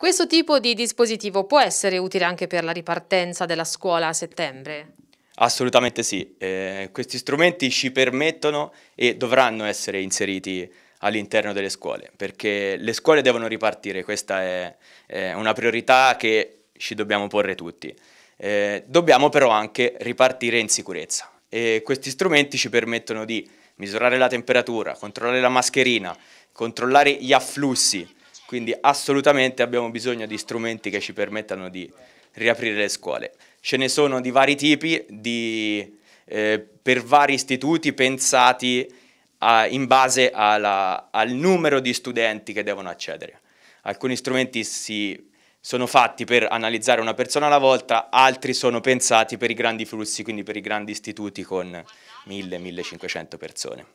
Questo tipo di dispositivo può essere utile anche per la ripartenza della scuola a settembre? Assolutamente sì, eh, questi strumenti ci permettono e dovranno essere inseriti all'interno delle scuole, perché le scuole devono ripartire, questa è, è una priorità che ci dobbiamo porre tutti. Eh, dobbiamo però anche ripartire in sicurezza e questi strumenti ci permettono di misurare la temperatura, controllare la mascherina, controllare gli afflussi, quindi assolutamente abbiamo bisogno di strumenti che ci permettano di riaprire le scuole. Ce ne sono di vari tipi, di, eh, per vari istituti pensati a, in base alla, al numero di studenti che devono accedere. Alcuni strumenti si sono fatti per analizzare una persona alla volta, altri sono pensati per i grandi flussi, quindi per i grandi istituti con 1000-1500 persone.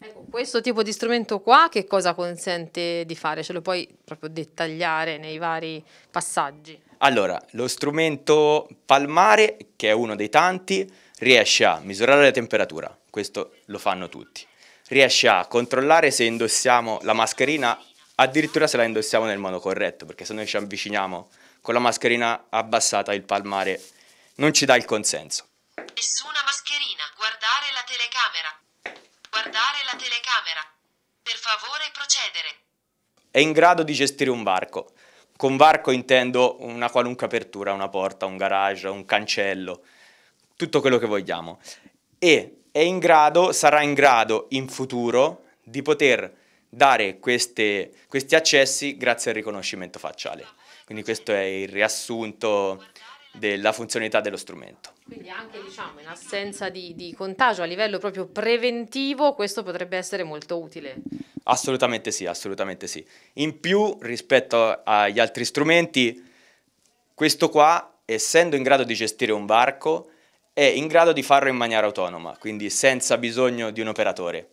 Ecco, questo tipo di strumento qua che cosa consente di fare? Ce lo puoi proprio dettagliare nei vari passaggi? Allora, lo strumento palmare, che è uno dei tanti, riesce a misurare la temperatura, questo lo fanno tutti. Riesce a controllare se indossiamo la mascherina, addirittura se la indossiamo nel modo corretto, perché se noi ci avviciniamo con la mascherina abbassata il palmare non ci dà il consenso. Nessuna mascherina, guardare la telecamera, Attivare la telecamera. Per favore procedere. È in grado di gestire un varco. Con varco intendo una qualunque apertura, una porta, un garage, un cancello, tutto quello che vogliamo. E è in grado, sarà in grado in futuro di poter dare queste, questi accessi grazie al riconoscimento facciale. Quindi questo è il riassunto della funzionalità dello strumento. Quindi anche diciamo, in assenza di, di, contagio a livello proprio preventivo questo potrebbe essere molto utile. Assolutamente sì, assolutamente sì. In più rispetto agli altri strumenti, questo qua, essendo in grado di gestire un barco, è in grado di farlo in maniera autonoma, quindi senza bisogno di un operatore.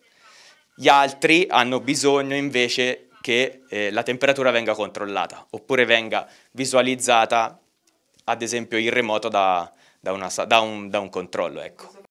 Gli altri hanno bisogno invece che eh, la temperatura venga controllata oppure venga visualizzata ad esempio in remoto da, da, una, da, un, da un, controllo. Ecco.